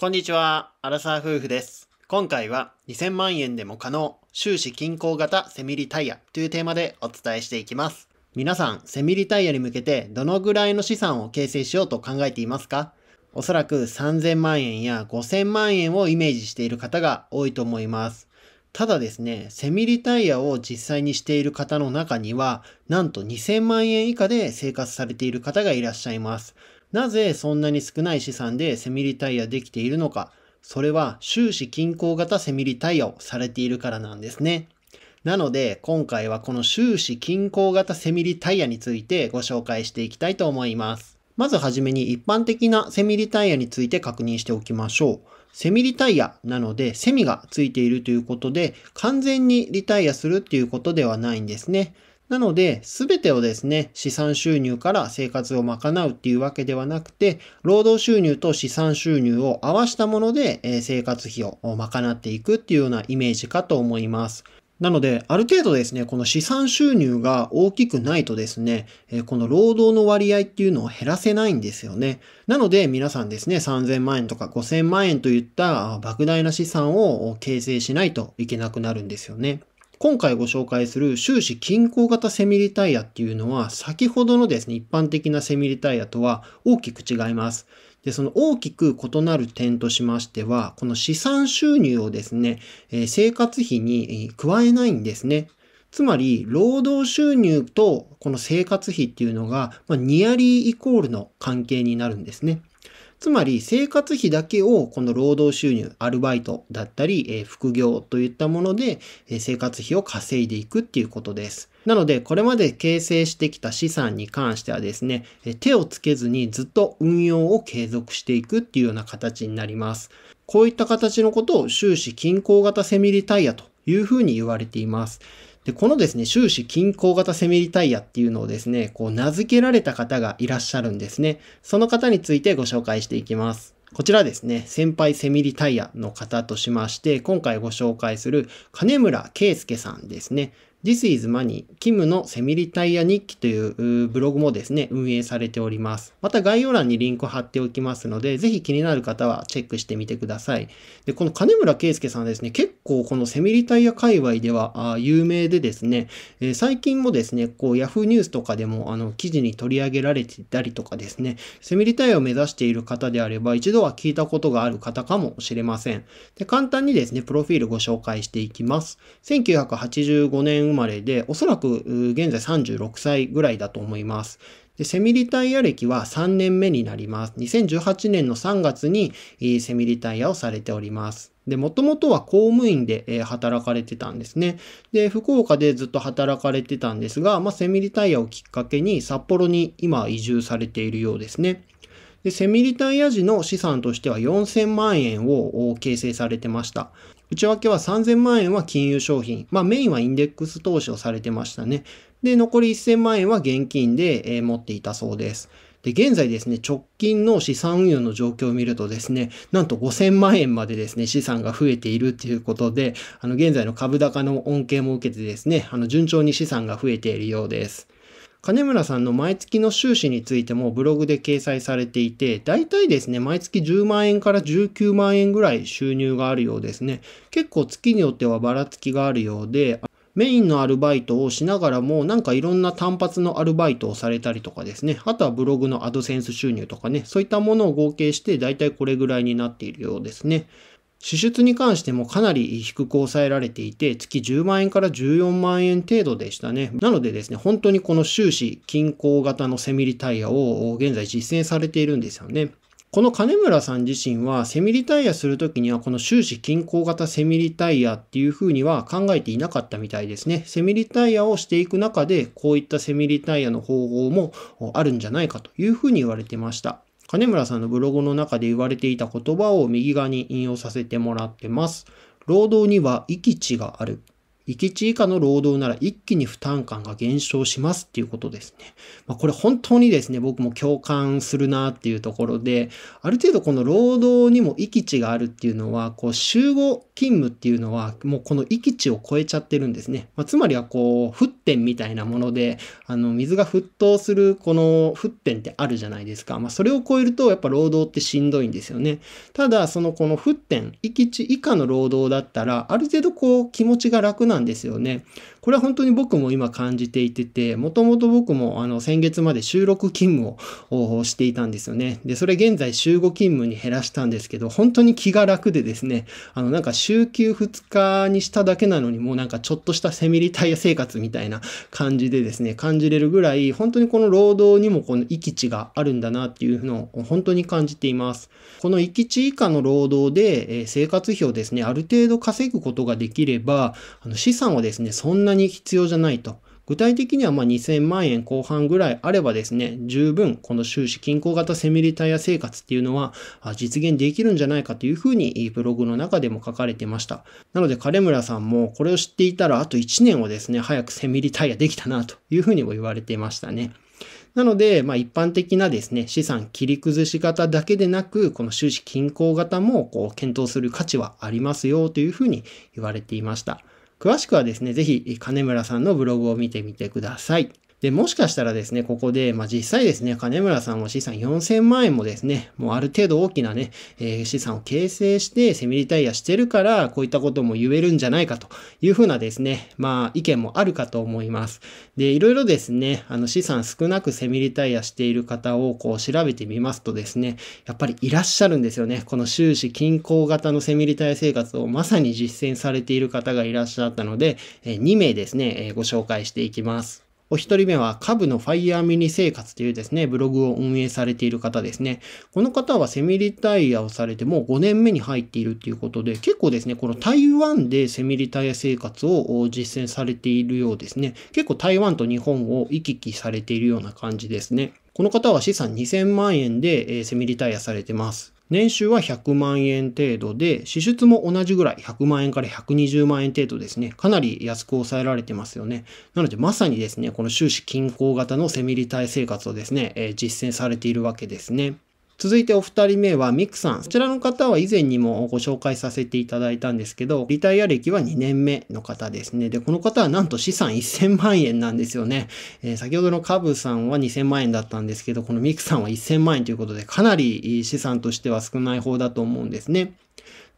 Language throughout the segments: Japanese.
こんにちは、アラサー夫婦です。今回は2000万円でも可能、終始均衡型セミリタイヤというテーマでお伝えしていきます。皆さん、セミリタイヤに向けてどのぐらいの資産を形成しようと考えていますかおそらく3000万円や5000万円をイメージしている方が多いと思います。ただですね、セミリタイヤを実際にしている方の中には、なんと2000万円以下で生活されている方がいらっしゃいます。なぜそんなに少ない資産でセミリタイヤできているのか、それは終始均衡型セミリタイヤをされているからなんですね。なので、今回はこの終始均衡型セミリタイヤについてご紹介していきたいと思います。まずはじめに一般的なセミリタイヤについて確認しておきましょう。セミリタイヤなのでセミがついているということで完全にリタイヤするっていうことではないんですね。なので、すべてをですね、資産収入から生活を賄うっていうわけではなくて、労働収入と資産収入を合わしたもので、え生活費を賄っていくっていうようなイメージかと思います。なので、ある程度ですね、この資産収入が大きくないとですね、この労働の割合っていうのを減らせないんですよね。なので、皆さんですね、3000万円とか5000万円といった莫大な資産を形成しないといけなくなるんですよね。今回ご紹介する終始均衡型セミリタイヤっていうのは先ほどのですね、一般的なセミリタイヤとは大きく違います。で、その大きく異なる点としましては、この資産収入をですね、え生活費に加えないんですね。つまり、労働収入とこの生活費っていうのが、まニアリーイコールの関係になるんですね。つまり生活費だけをこの労働収入、アルバイトだったり、え副業といったもので、え生活費を稼いでいくっていうことです。なので、これまで形成してきた資産に関してはですね、手をつけずにずっと運用を継続していくっていうような形になります。こういった形のことを終始均衡型セミリタイヤというふうに言われています。で、このですね、終始均衡型セミリタイヤっていうのをですね、こう名付けられた方がいらっしゃるんですね。その方についてご紹介していきます。こちらですね、先輩セミリタイヤの方としまして、今回ご紹介する金村圭介さんですね。This is Money キムのセミリタイヤ日記というブログもですね、運営されております。また概要欄にリンクを貼っておきますので、ぜひ気になる方はチェックしてみてください。で、この金村圭介さんですね、結構このセミリタイヤ界隈では有名でですね、え最近もですね、こう Yahoo ニュースとかでもあの記事に取り上げられてたりとかですね、セミリタイヤを目指している方であれば一度は聞いたことがある方かもしれません。で、簡単にですね、プロフィールご紹介していきます。1985年生まれで、おそらく現在36歳ぐらいだと思います。で、セミリタイヤ歴は3年目になります。2018年の3月に、えセミリタイヤをされております。で、もともとは公務員で、え働かれてたんですね。で、福岡でずっと働かれてたんですが、まあ、セミリタイヤをきっかけに札幌に今移住されているようですね。で、セミリタイヤ時の資産としては4000万円を形成されてました。内訳は3000万円は金融商品。まあメインはインデックス投資をされてましたね。で、残り1000万円は現金で、え持っていたそうです。で、現在ですね、直近の資産運用の状況を見るとですね、なんと5000万円までですね、資産が増えているっていうことで、あの、現在の株高の恩恵も受けてですね、あの、順調に資産が増えているようです。金村さんの毎月の収支についてもブログで掲載されていて、大体ですね、毎月10万円から19万円ぐらい収入があるようですね。結構月によってはばらつきがあるようで、メインのアルバイトをしながらも、なんかいろんな単発のアルバイトをされたりとかですね。あとはブログのアドセンス収入とかね。そういったものを合計して、だいたいこれぐらいになっているようですね。支出に関してもかなり低く抑えられていて、月10万円から14万円程度でしたね。なのでですね、本当にこの収支均衡型のセミリタイヤを現在実践されているんですよね。この金村さん自身はセミリタイヤするときにはこの終始均衡型セミリタイヤっていうふうには考えていなかったみたいですね。セミリタイヤをしていく中でこういったセミリタイヤの方法もあるんじゃないかというふうに言われてました。金村さんのブログの中で言われていた言葉を右側に引用させてもらってます。労働には意き地がある。域値以下の労働なら一気に負担感が減少しますっていうことですね。まあ、これ本当にですね、僕も共感するなっていうところで、ある程度この労働にも域値があるっていうのは、こう集合勤務っていうのはもうこの域値を超えちゃってるんですね。まあ、つまりはこう、沸点みたいなもので、あの、水が沸騰するこの沸点ってあるじゃないですか。まあ、それを超えるとやっぱ労働ってしんどいんですよね。ただ、そのこの沸点、域値以下の労働だったら、ある程度こう気持ちが楽なんんですよね。これは本当に僕も今感じていてて、もともと僕もあの先月まで収録勤務をしていたんですよね。で、それ現在週5勤務に減らしたんですけど、本当に気が楽でですね、あのなんか週休2日にしただけなのにもうなんかちょっとしたセミリタイヤ生活みたいな感じでですね、感じれるぐらい、本当にこの労働にもこのき値があるんだなっていうのを本当に感じています。このき値以下の労働で、え生活費をですね、ある程度稼ぐことができれば、あの資産をですね、そんななに必要じゃないと。具体的にはま2000万円後半ぐらいあればですね、十分この収支均衡型セミリタイヤ生活っていうのは実現できるんじゃないかというふうにブログの中でも書かれてました。なので金村さんもこれを知っていたらあと1年をですね、早くセミリタイヤできたなというふうにも言われていましたね。なので、まあ、一般的なですね、資産切り崩し型だけでなく、この収支均衡型もこう検討する価値はありますよというふうに言われていました。詳しくはですね、ぜひ金村さんのブログを見てみてください。で、もしかしたらですね、ここで、まあ、実際ですね、金村さんは資産4000万円もですね、もうある程度大きなね、えー、資産を形成してセミリタイヤしてるから、こういったことも言えるんじゃないかというふうなですね、まあ、意見もあるかと思います。で、いろいろですね、あの、資産少なくセミリタイヤしている方をこう調べてみますとですね、やっぱりいらっしゃるんですよね。この収支均衡型のセミリタイヤ生活をまさに実践されている方がいらっしゃったので、えー、2名ですね、えー、ご紹介していきます。お一人目は部のファイヤーミニ生活というですね、ブログを運営されている方ですね。この方はセミリタイヤをされてもう5年目に入っているということで、結構ですね、この台湾でセミリタイヤ生活を実践されているようですね。結構台湾と日本を行き来されているような感じですね。この方は資産2000万円でセミリタイヤされてます。年収は100万円程度で、支出も同じぐらい、100万円から120万円程度ですね。かなり安く抑えられてますよね。なので、まさにですね、この収支均衡型のセミリタイ生活をですね、えー、実践されているわけですね。続いてお二人目はミクさん。こちらの方は以前にもご紹介させていただいたんですけど、リタイア歴は2年目の方ですね。で、この方はなんと資産1000万円なんですよね。えー、先ほどのカブさんは2000万円だったんですけど、このミクさんは1000万円ということで、かなり資産としては少ない方だと思うんですね。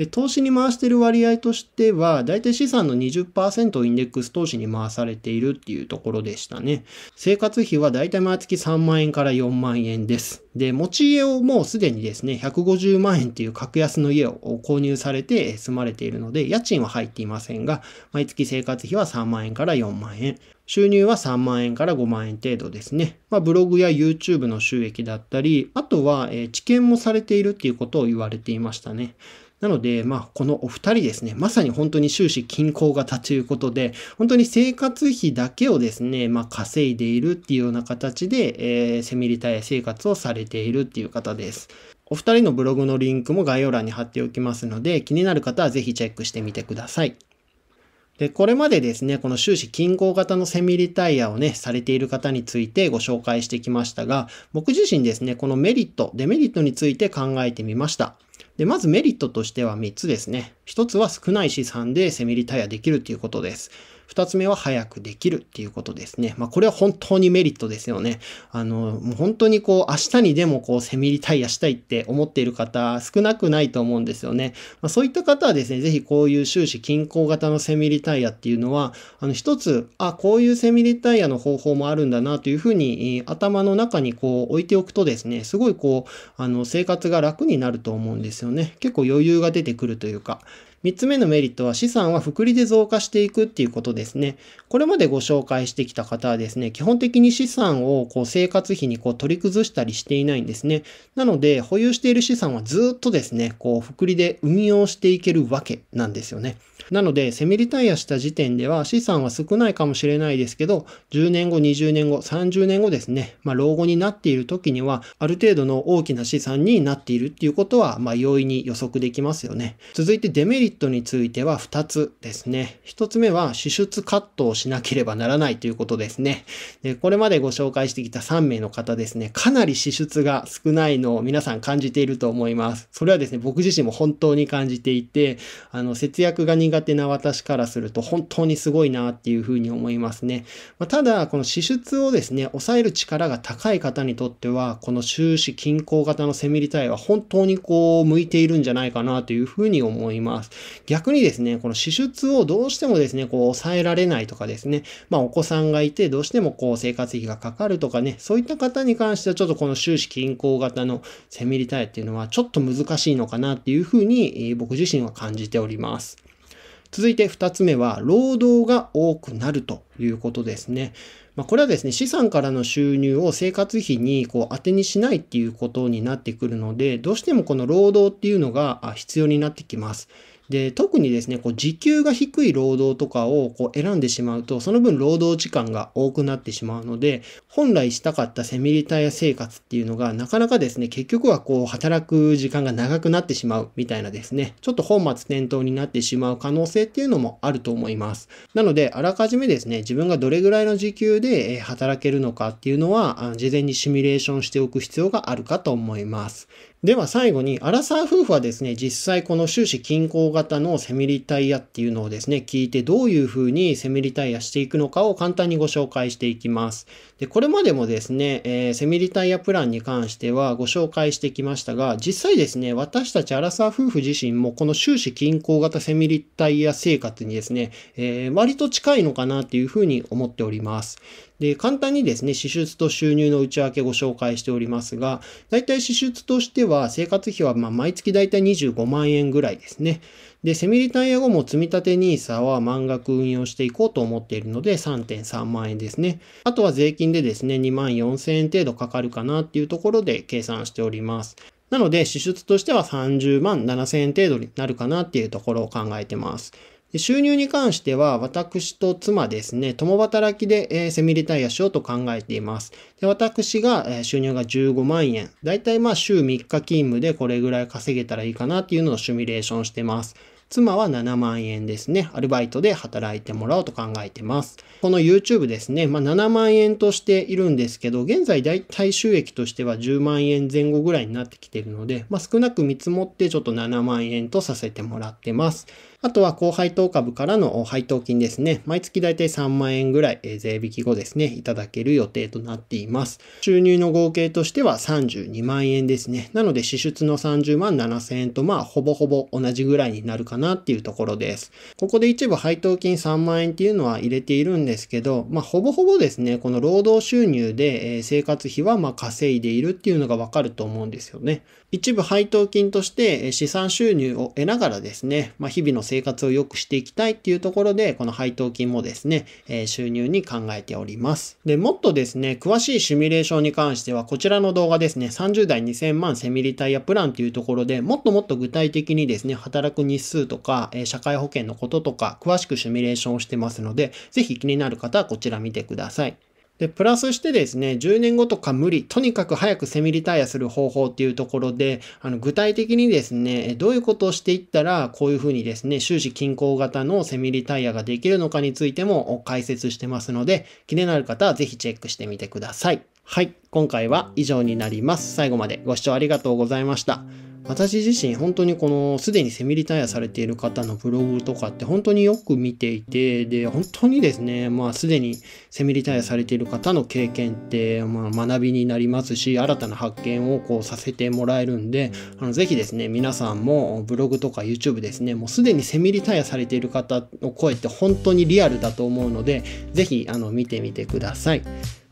で、投資に回してる割合としては、大体資産の20%をインデックス投資に回されているっていうところでしたね。生活費は大体毎月3万円から4万円です。で、持ち家をもうすでにですね、150万円っていう格安の家を購入されて住まれているので、家賃は入っていませんが、毎月生活費は3万円から4万円。収入は3万円から5万円程度ですね。まあ、ブログや YouTube の収益だったり、あとは、えー、知見もされているっていうことを言われていましたね。なので、まあ、このお二人ですね、まさに本当に終始均衡型ということで、本当に生活費だけをですね、まあ、稼いでいるっていうような形で、えー、セミリタイア生活をされているっていう方です。お二人のブログのリンクも概要欄に貼っておきますので、気になる方はぜひチェックしてみてください。で、これまでですね、この終始均衡型のセミリタイヤをね、されている方についてご紹介してきましたが、僕自身ですね、このメリット、デメリットについて考えてみました。で、まずメリットとしては3つですね。1つは少ない資産でセミリタイアできるということです。二つ目は早くできるっていうことですね。まあ、これは本当にメリットですよね。あの、もう本当にこう、明日にでもこう、セミリタイヤしたいって思っている方、少なくないと思うんですよね。まあ、そういった方はですね、ぜひこういう終始均衡型のセミリタイヤっていうのは、あの、一つ、あ、こういうセミリタイヤの方法もあるんだなというふうに、頭の中にこう、置いておくとですね、すごいこう、あの、生活が楽になると思うんですよね。結構余裕が出てくるというか、3つ目のメリットは資産は複利で増加していくっていうことですね。これまでご紹介してきた方はですね、基本的に資産をこう生活費にこう取り崩したりしていないんですね。なので、保有している資産はずっとですね、こう複利で運用していけるわけなんですよね。なので、セミリタイアした時点では資産は少ないかもしれないですけど、10年後、20年後、30年後ですね、まあ、老後になっている時には、ある程度の大きな資産になっているっていうことは、まあ、容易に予測できますよね。続いて、デメリットについては2つですね。1つ目は、支出カットをしなければならないということですね。で、これまでご紹介してきた3名の方ですね、かなり支出が少ないのを皆さん感じていると思います。それはですね、僕自身も本当に感じていて、あの、節約が苦手な私からすると本当にすごいなっていうふうに思いますね。まあ、ただ、この支出をですね、抑える力が高い方にとっては、この収支均衡型のセミリタイは本当にこう、向いているんじゃないかなというふうに思います。逆にですね、この支出をどうしてもですね、こう、抑えられないとかですね、まあ、お子さんがいてどうしてもこう、生活費がかかるとかね、そういった方に関してはちょっとこの収支均衡型のセミリタイっていうのはちょっと難しいのかなっていうふうに、僕自身は感じております。続いて2つ目は、労働が多くなるということですね。まあ、これはですね、資産からの収入を生活費にこう当てにしないっていうことになってくるので、どうしてもこの労働っていうのが必要になってきます。で、特にですね、こう時給が低い労働とかをこう選んでしまうと、その分労働時間が多くなってしまうので、本来したかったセミリタイア生活っていうのが、なかなかですね、結局はこう働く時間が長くなってしまうみたいなですね、ちょっと本末転倒になってしまう可能性っていうのもあると思います。なので、あらかじめですね、自分がどれぐらいの時給で働けるのかっていうのは、事前にシミュレーションしておく必要があるかと思います。では最後に、アラサー夫婦はですね、実際この終始均衡型のセミリタイヤっていうのをですね、聞いてどういうふうにセミリタイヤしていくのかを簡単にご紹介していきます。で、これまでもですね、えー、セミリタイヤプランに関してはご紹介してきましたが、実際ですね、私たちアラサー夫婦自身もこの終始均衡型セミリタイヤ生活にですね、えー、割と近いのかなっていうふうに思っております。で、簡単にですね、支出と収入の内訳ご紹介しておりますが、大体支出としては、生活費はま毎月大体25万円ぐらいですね。で、セミリタイヤ後も積立 NISA は満額運用していこうと思っているので3.3万円ですね。あとは税金でですね、2万4000円程度かかるかなっていうところで計算しております。なので支出としては30万7千円程度になるかなっていうところを考えてます。収入に関しては、私と妻ですね、共働きで、セミリタイアしようと考えています。で私が、収入が15万円。だいたいまあ週3日勤務でこれぐらい稼げたらいいかなっていうのをシミュレーションしてます。妻は7万円ですね。アルバイトで働いてもらおうと考えてます。この YouTube ですね。まあ、7万円としているんですけど、現在だいたい収益としては10万円前後ぐらいになってきているので、まあ、少なく見積もってちょっと7万円とさせてもらってます。あとは後配当株からの配当金ですね。毎月だいたい3万円ぐらい税引き後ですね、いただける予定となっています。収入の合計としては32万円ですね。なので支出の30万7千円とまあほぼほぼ同じぐらいになるかなっていうところです。ここで一部配当金3万円っていうのは入れているんですけど、まあほぼほぼですね、この労働収入で生活費はま稼いでいるっていうのがわかると思うんですよね。一部配当金として資産収入を得ながらですね、まあ、日々の生活を良くしていきたいっていうところで、この配当金もですね、収入に考えております。で、もっとですね、詳しいシミュレーションに関しては、こちらの動画ですね、30代2000万セミリタイヤプランっていうところで、もっともっと具体的にですね、働く日数とか、社会保険のこととか、詳しくシミュレーションをしてますので、ぜひ気になる方はこちら見てください。で、プラスしてですね、10年後とか無理、とにかく早くセミリタイアする方法っていうところで、あの、具体的にですね、どういうことをしていったら、こういうふうにですね、終始均衡型のセミリタイアができるのかについても解説してますので、気になる方はぜひチェックしてみてください。はい、今回は以上になります。最後までご視聴ありがとうございました。私自身本当にこのすでにセミリタイアされている方のブログとかって本当によく見ていてで本当にですねまあすでにセミリタイアされている方の経験ってまあ学びになりますし新たな発見をこうさせてもらえるんであのぜひですね皆さんもブログとか YouTube ですねもうすでにセミリタイアされている方の声って本当にリアルだと思うのでぜひあの見てみてください。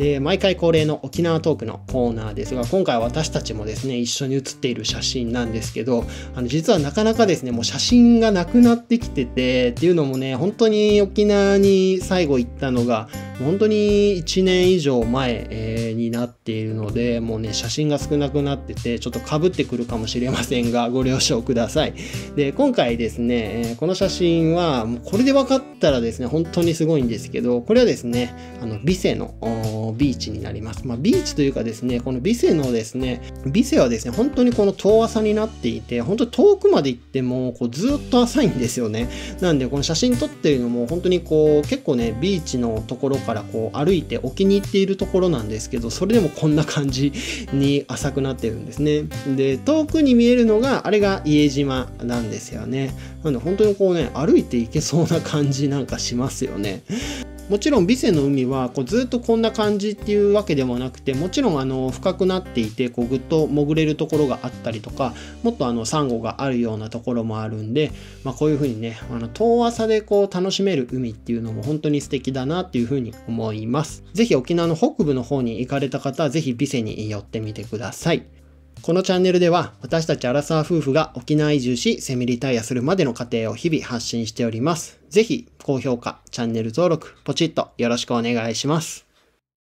で毎回恒例の沖縄トークのコーナーですが今回私たちもですね一緒に写っている写真なんですけどあの実はなかなかですねもう写真がなくなってきててっていうのもね本当に沖縄に最後行ったのが本当に1年以上前、えー、になっているのでもうね写真が少なくなっててちょっとかぶってくるかもしれませんが ご了承くださいで今回ですね、えこの写真はもうこれで分かったらですね本当にすごいんですけどこれはですねあのビセのビーチになります、まあ、ビーチというかですねこのビセのですねビセはですね本当にこの遠浅になっていて本当に遠くまで行ってもこうずっと浅いんですよねなんでこの写真撮ってるのも本当にこう結構ねビーチのところからからこう歩いてお気に入っているところなんですけどそれでもこんな感じに浅くなってるんですねで遠くに見えるのがあれが家島なんですよねなんで本当にこうね歩いていけそうな感じなんかしますよねもちろん美瀬の海はこうずっとこんな感じっていうわけでもなくてもちろんあの深くなっていてこうぐっと潜れるところがあったりとかもっとあのサンゴがあるようなところもあるんで、まあ、こういう風にねあの遠浅でこう楽しめる海っていうのも本当に素敵だなっていう風に思います。是非沖縄の北部の方に行かれた方は是非美瀬に寄ってみてください。このチャンネルでは私たちアラサー夫婦が沖縄移住しセミリタイアするまでの過程を日々発信しております。ぜひ高評価、チャンネル登録、ポチッとよろしくお願いします。